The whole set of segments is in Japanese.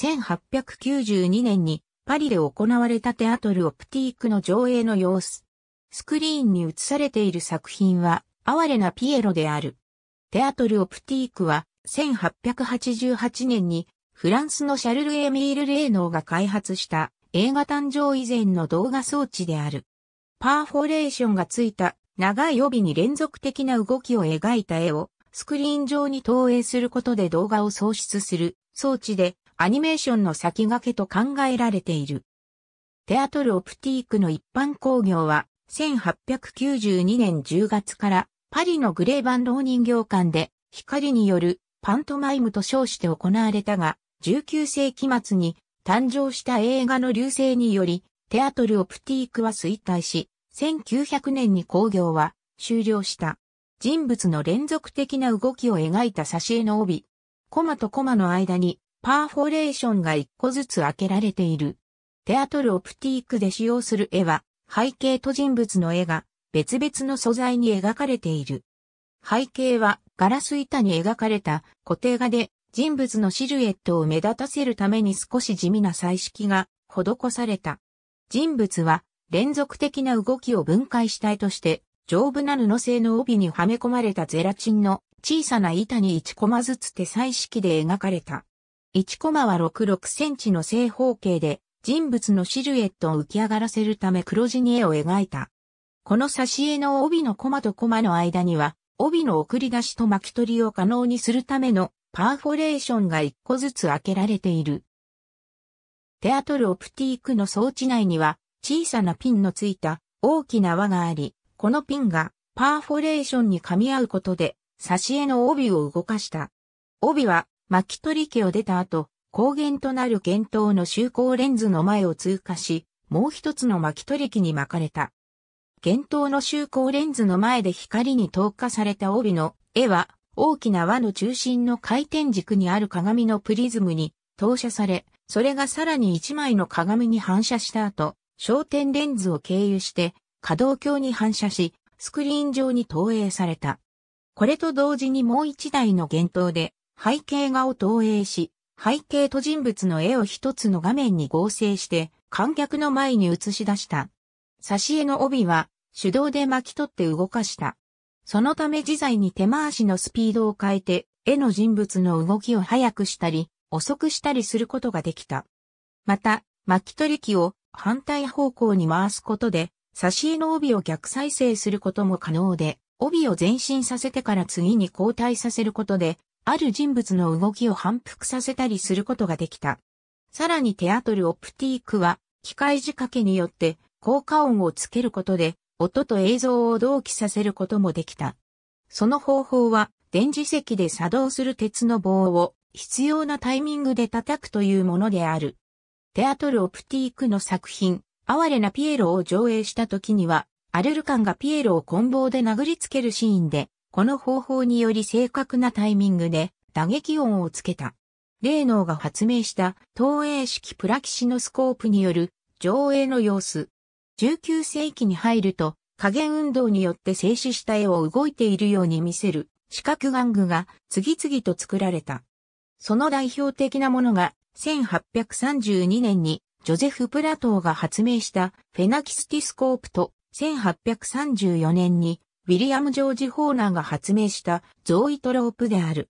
1892年にパリで行われたテアトル・オプティークの上映の様子。スクリーンに映されている作品は、哀れなピエロである。テアトル・オプティークは、1888年に、フランスのシャルル・エミール・レーノーが開発した映画誕生以前の動画装置である。パーフォレーションがついた長い帯に連続的な動きを描いた絵をスクリーン上に投影することで動画を創出する装置でアニメーションの先駆けと考えられている。テアトル・オプティークの一般工業は、1892年10月からパリのグレーバンロー人形館で光によるパントマイムと称して行われたが、19世紀末に誕生した映画の流星により、テアトル・オプティークは衰退し、1900年に工業は終了した。人物の連続的な動きを描いた挿絵の帯、コマとコマの間にパーフォレーションが一個ずつ開けられている。テアトルオプティークで使用する絵は、背景と人物の絵が別々の素材に描かれている。背景はガラス板に描かれた固定画で人物のシルエットを目立たせるために少し地味な彩色が施された。人物は連続的な動きを分解したいとして、丈夫な布製の帯にはめ込まれたゼラチンの小さな板に1コマずつ手彩色で描かれた。1コマは66センチの正方形で、人物のシルエットを浮き上がらせるため黒地に絵を描いた。この挿絵の帯のコマとコマの間には、帯の送り出しと巻き取りを可能にするためのパーフォレーションが1個ずつ開けられている。テアトルオプティークの装置内には小さなピンのついた大きな輪があり、このピンがパーフォレーションに噛み合うことで挿絵の帯を動かした。帯は巻き取り家を出た後、光源となる源頭の周光レンズの前を通過し、もう一つの巻き取り機に巻かれた。幻頭の周光レンズの前で光に投下された帯の絵は大きな輪の中心の回転軸にある鏡のプリズムに投射され、それがさらに一枚の鏡に反射した後、焦点レンズを経由して可動鏡に反射し、スクリーン上に投影された。これと同時にもう一台の幻頭で背景画を投影し、背景と人物の絵を一つの画面に合成して観客の前に映し出した。挿絵の帯は手動で巻き取って動かした。そのため自在に手回しのスピードを変えて絵の人物の動きを速くしたり遅くしたりすることができた。また巻き取り機を反対方向に回すことで挿絵の帯を逆再生することも可能で帯を前進させてから次に交代させることである人物の動きを反復させたりすることができた。さらにテアトルオプティークは、機械仕掛けによって効果音をつけることで、音と映像を同期させることもできた。その方法は、電磁石で作動する鉄の棒を必要なタイミングで叩くというものである。テアトル・オプティークの作品、哀れなピエロを上映した時には、アレルカンがピエロを棍棒で殴りつけるシーンで、この方法により正確なタイミングで打撃音をつけた。霊能が発明した投影式プラキシノスコープによる上映の様子。19世紀に入ると加減運動によって静止した絵を動いているように見せる四角玩具が次々と作られた。その代表的なものが1832年にジョゼフ・プラトーが発明したフェナキスティスコープと1834年にウィリアム・ジョージ・ホーナーが発明したゾイトロープである。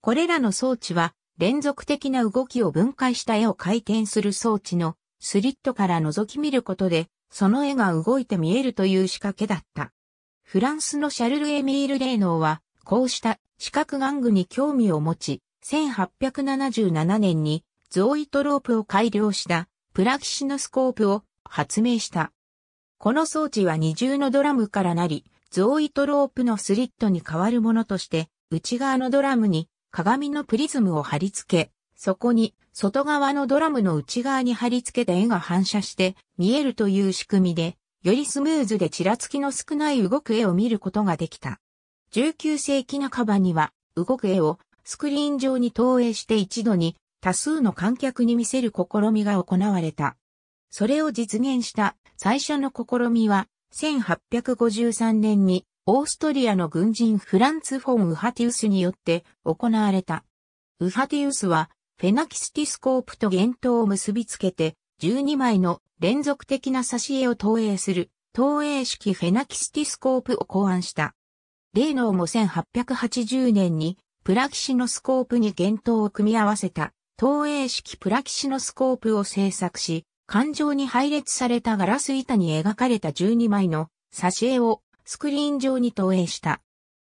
これらの装置は連続的な動きを分解した絵を回転する装置のスリットから覗き見ることでその絵が動いて見えるという仕掛けだった。フランスのシャルル・エミール・レーノーはこうした視覚玩具に興味を持ち、1877年にゾイトロープを改良したプラキシノスコープを発明した。この装置は二重のドラムからなり、ゾーイトロープのスリットに代わるものとして、内側のドラムに鏡のプリズムを貼り付け、そこに外側のドラムの内側に貼り付けた絵が反射して見えるという仕組みで、よりスムーズでちらつきの少ない動く絵を見ることができた。19世紀半ばには動く絵をスクリーン上に投影して一度に多数の観客に見せる試みが行われた。それを実現した最初の試みは1853年にオーストリアの軍人フランツ・フォン・ウハティウスによって行われた。ウハティウスはフェナキスティスコープと幻灯を結びつけて12枚の連続的な挿絵を投影する投影式フェナキスティスコープを考案した。レーノーも1880年にプラキシノスコープに幻灯を組み合わせた投影式プラキシノスコープを制作し、環状に配列されたガラス板に描かれた12枚の挿絵をスクリーン上に投影した。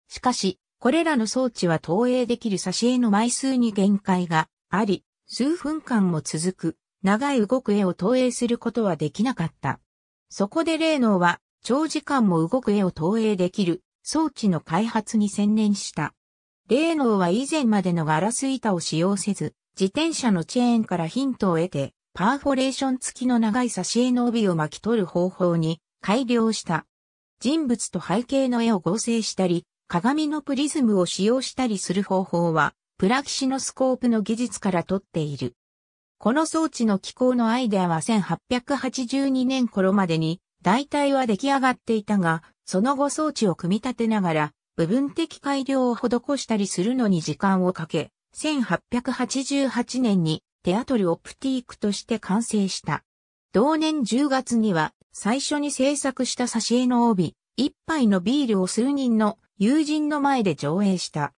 しかし、これらの装置は投影できる挿絵の枚数に限界があり、数分間も続く長い動く絵を投影することはできなかった。そこで霊能は長時間も動く絵を投影できる装置の開発に専念した。霊能は以前までのガラス板を使用せず、自転車のチェーンからヒントを得て、パーフォレーション付きの長い挿絵の帯を巻き取る方法に改良した。人物と背景の絵を合成したり、鏡のプリズムを使用したりする方法は、プラキシノスコープの技術から取っている。この装置の機構のアイデアは1882年頃までに、大体は出来上がっていたが、その後装置を組み立てながら、部分的改良を施したりするのに時間をかけ、1888年にテアトル・オプティークとして完成した。同年10月には、最初に制作した挿絵の帯、一杯のビールを数人の友人の前で上映した。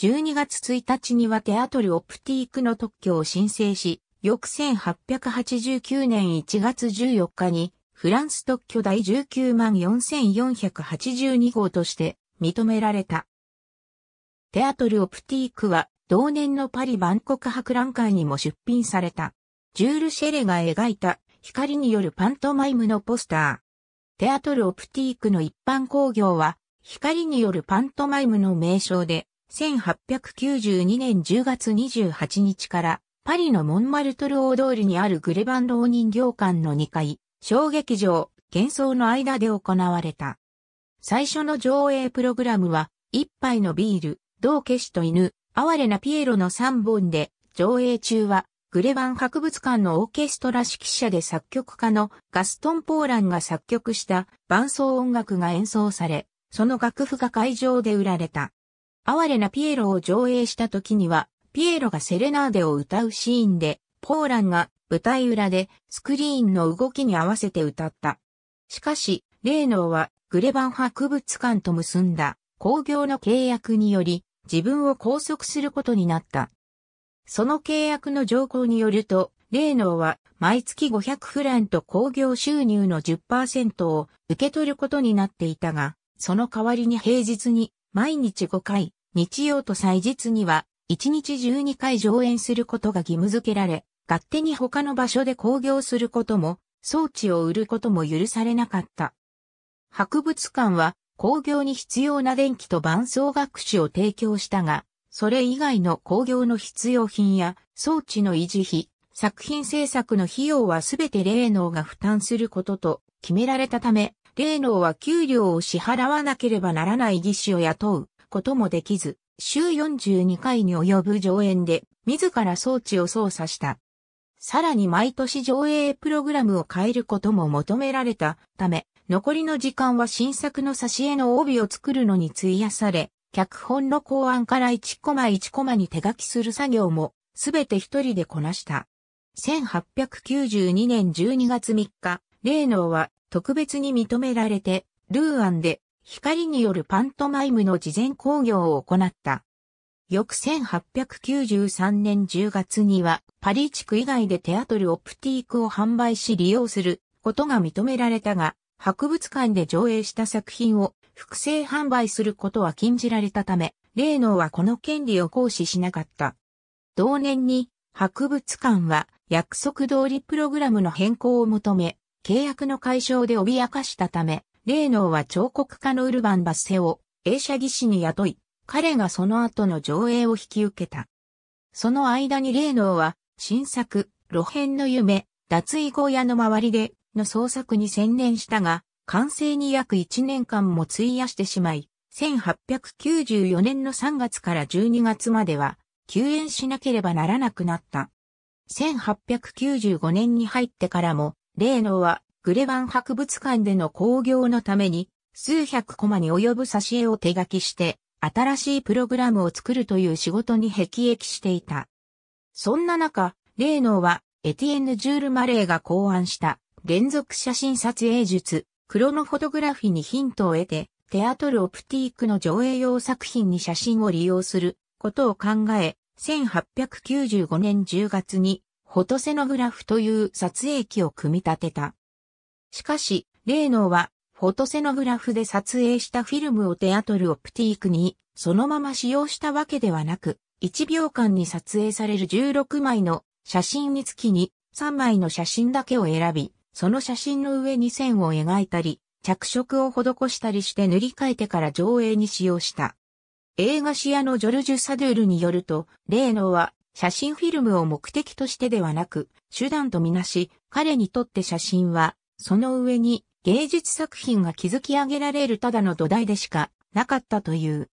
12月1日にはテアトル・オプティークの特許を申請し、翌1889年1月14日に、フランス特許第19万4482号として認められた。テアトル・オプティークは同年のパリ万国博覧会にも出品された。ジュール・シェレが描いた光によるパントマイムのポスター。テアトル・オプティークの一般工業は光によるパントマイムの名称で1892年10月28日からパリのモンマルトル大通りにあるグレバンロー人形館の2階、小劇場、幻想の間で行われた。最初の上映プログラムは、一杯のビール、同消しと犬、哀れなピエロの3本で、上映中は、グレバン博物館のオーケストラ指揮者で作曲家のガストン・ポーランが作曲した伴奏音楽が演奏され、その楽譜が会場で売られた。哀れなピエロを上映した時には、ピエロがセレナーデを歌うシーンで、ポーランが舞台裏でスクリーンの動きに合わせて歌った。しかし、レーノーはグレバン博物館と結んだ工業の契約により、自分を拘束することになった。その契約の条項によると、霊能は毎月500フランと工業収入の10%を受け取ることになっていたが、その代わりに平日に毎日5回、日曜と祭日には1日12回上演することが義務付けられ、勝手に他の場所で工業することも、装置を売ることも許されなかった。博物館は工業に必要な電気と伴奏学士を提供したが、それ以外の工業の必要品や装置の維持費、作品制作の費用はすべて霊能が負担することと決められたため、霊能は給料を支払わなければならない技師を雇うこともできず、週42回に及ぶ上演で自ら装置を操作した。さらに毎年上映プログラムを変えることも求められたため、残りの時間は新作の挿絵の帯を作るのに費やされ、脚本の考案から1コマ1コマに手書きする作業も、すべて一人でこなした。1892年12月3日、霊能は特別に認められて、ルーアンで光によるパントマイムの事前工業を行った。翌1893年10月にはパリ地区以外でテアトルオプティークを販売し利用することが認められたが、博物館で上映した作品を複製販売することは禁じられたため、霊能はこの権利を行使しなかった。同年に、博物館は約束通りプログラムの変更を求め、契約の解消で脅かしたため、霊能は彫刻家のウルバン・バッセを映写技師に雇い、彼がその後の上映を引き受けた。その間に霊能は新作、露編の夢、脱衣小屋の周りでの創作に専念したが、完成に約1年間も費やしてしまい、1894年の3月から12月までは休園しなければならなくなった。1895年に入ってからも、霊能はグレバン博物館での興行のために、数百コマに及ぶ挿絵を手書きして、新しいプログラムを作るという仕事に辟易していた。そんな中、霊能はエティエンヌ・ジュール・マレーが考案した連続写真撮影術、クロノフォトグラフィにヒントを得て、テアトルオプティークの上映用作品に写真を利用することを考え、1895年10月に、フォトセノグラフという撮影機を組み立てた。しかし、レーノーは、フォトセノグラフで撮影したフィルムをテアトルオプティークに、そのまま使用したわけではなく、1秒間に撮影される16枚の写真につきに3枚の写真だけを選び、その写真の上に線を描いたり、着色を施したりして塗り替えてから上映に使用した。映画視野のジョルジュ・サドゥールによると、レーノは写真フィルムを目的としてではなく、手段とみなし、彼にとって写真は、その上に芸術作品が築き上げられるただの土台でしかなかったという。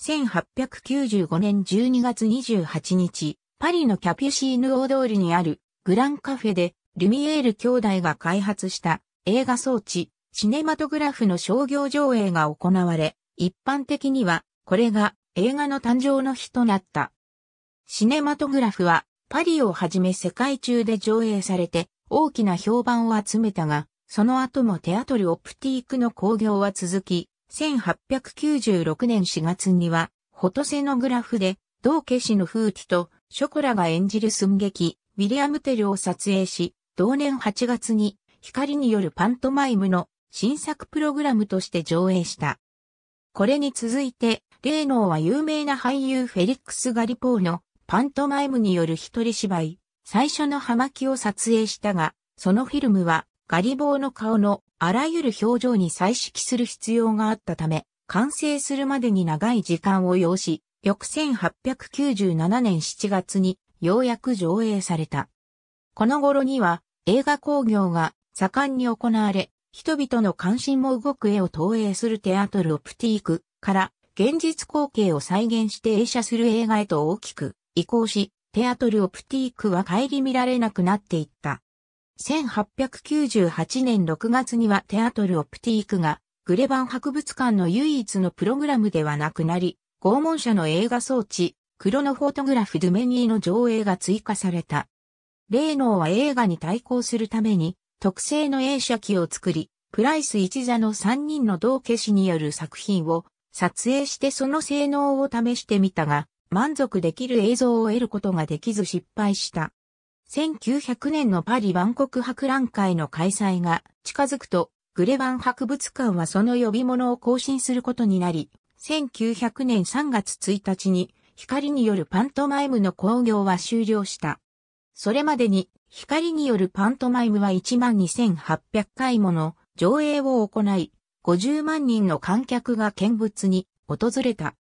1895年12月28日、パリのキャピュシーヌ大通りにあるグランカフェでルミエール兄弟が開発した映画装置、シネマトグラフの商業上映が行われ、一般的にはこれが映画の誕生の日となった。シネマトグラフはパリをはじめ世界中で上映されて大きな評判を集めたが、その後もテアトル・オプティークの興行は続き、1896年4月には、ホトセのグラフで、同化師の風紀とショコラが演じる寸劇、ウィリアム・テルを撮影し、同年8月に光によるパントマイムの新作プログラムとして上映した。これに続いて、霊能は有名な俳優フェリックス・ガリポーのパントマイムによる一人芝居、最初の葉巻を撮影したが、そのフィルムはガリボーの顔のあらゆる表情に彩色する必要があったため、完成するまでに長い時間を要し、翌1897年7月にようやく上映された。この頃には映画工業が盛んに行われ、人々の関心も動く絵を投影するテアトルオプティークから現実光景を再現して映写する映画へと大きく移行し、テアトルオプティークは帰り見られなくなっていった。1898年6月にはテアトルオプティークがグレバン博物館の唯一のプログラムではなくなり、拷問者の映画装置、クロノフォトグラフ・ドゥメニーの上映が追加された。霊能は映画に対抗するために、特製の映写機を作り、プライス一座の3人の同化師による作品を撮影してその性能を試してみたが、満足できる映像を得ることができず失敗した。1900年のパリ万国博覧会の開催が近づくと、グレバン博物館はその呼び物を更新することになり、1900年3月1日に光によるパントマイムの興行は終了した。それまでに光によるパントマイムは12,800回もの上映を行い、50万人の観客が見物に訪れた。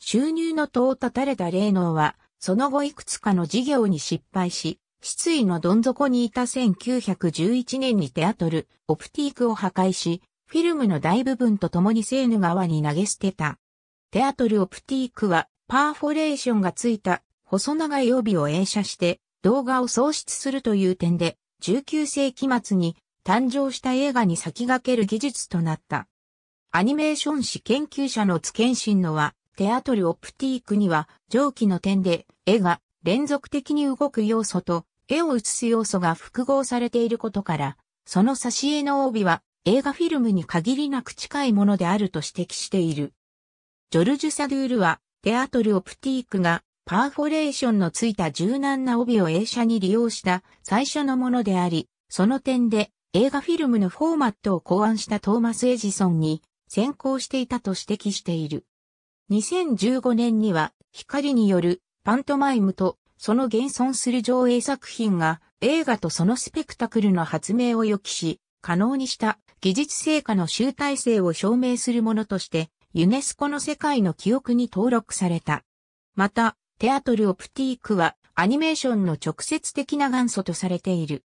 収入の戸を立たれた霊能は、その後いくつかの事業に失敗し、失意のどん底にいた1911年にテアトル、オプティークを破壊し、フィルムの大部分と共にセーヌ川に投げ捨てた。テアトルオプティークは、パーフォレーションがついた、細長い帯を映写して、動画を創出するという点で、19世紀末に誕生した映画に先駆ける技術となった。アニメーション史研究者の津健信のは、テアトルオプティークには、上記の点で、絵が連続的に動く要素と、絵を映す要素が複合されていることから、その挿絵の帯は、映画フィルムに限りなく近いものであると指摘している。ジョルジュ・サドゥールは、テアトルオプティークがパーフォレーションのついた柔軟な帯を映写に利用した最初のものであり、その点で映画フィルムのフォーマットを考案したトーマス・エジソンに先行していたと指摘している。2015年には光によるパントマイムとその現存する上映作品が映画とそのスペクタクルの発明を予期し、可能にした技術成果の集大成を証明するものとして、ユネスコの世界の記憶に登録された。また、テアトル・オプティークはアニメーションの直接的な元祖とされている。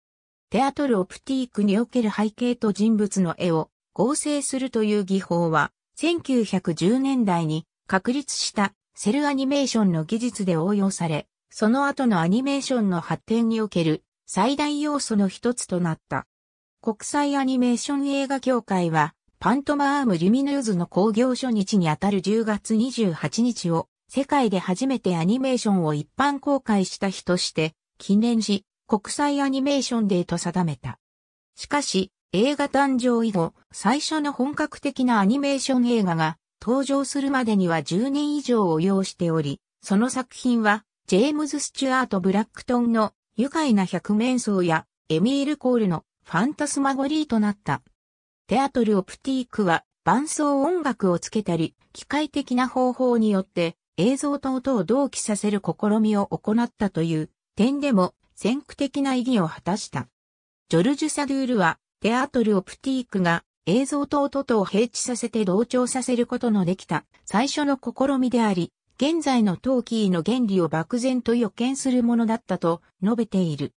テアトル・オプティークにおける背景と人物の絵を合成するという技法は1910年代に確立したセルアニメーションの技術で応用され、その後のアニメーションの発展における最大要素の一つとなった。国際アニメーション映画協会は、パントマアーム・リミヌーズの工業初日にあたる10月28日を世界で初めてアニメーションを一般公開した日として、記念し、国際アニメーションデーと定めた。しかし、映画誕生以後、最初の本格的なアニメーション映画が登場するまでには10年以上を要しており、その作品は、ジェームズ・スチュアート・ブラックトンの愉快な百面相や、エミール・コールのファンタスマゴリーとなった。テアトル・オプティークは伴奏音楽をつけたり、機械的な方法によって映像と音を同期させる試みを行ったという点でも先駆的な意義を果たした。ジョルジュ・サドゥールは、テアトル・オプティークが映像と音とを平置させて同調させることのできた最初の試みであり、現在のトーキーの原理を漠然と予見するものだったと述べている。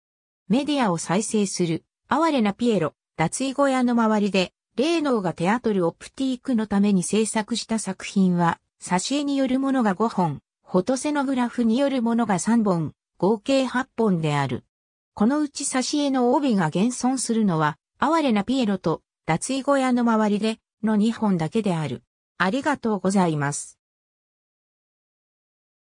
メディアを再生する、哀れなピエロ、脱衣小屋の周りで、霊能がテアトル・オプティークのために制作した作品は、挿絵によるものが5本、フォトセノグラフによるものが3本、合計8本である。このうち挿絵の帯が現存するのは、哀れなピエロと脱衣小屋の周りでの2本だけである。ありがとうございます。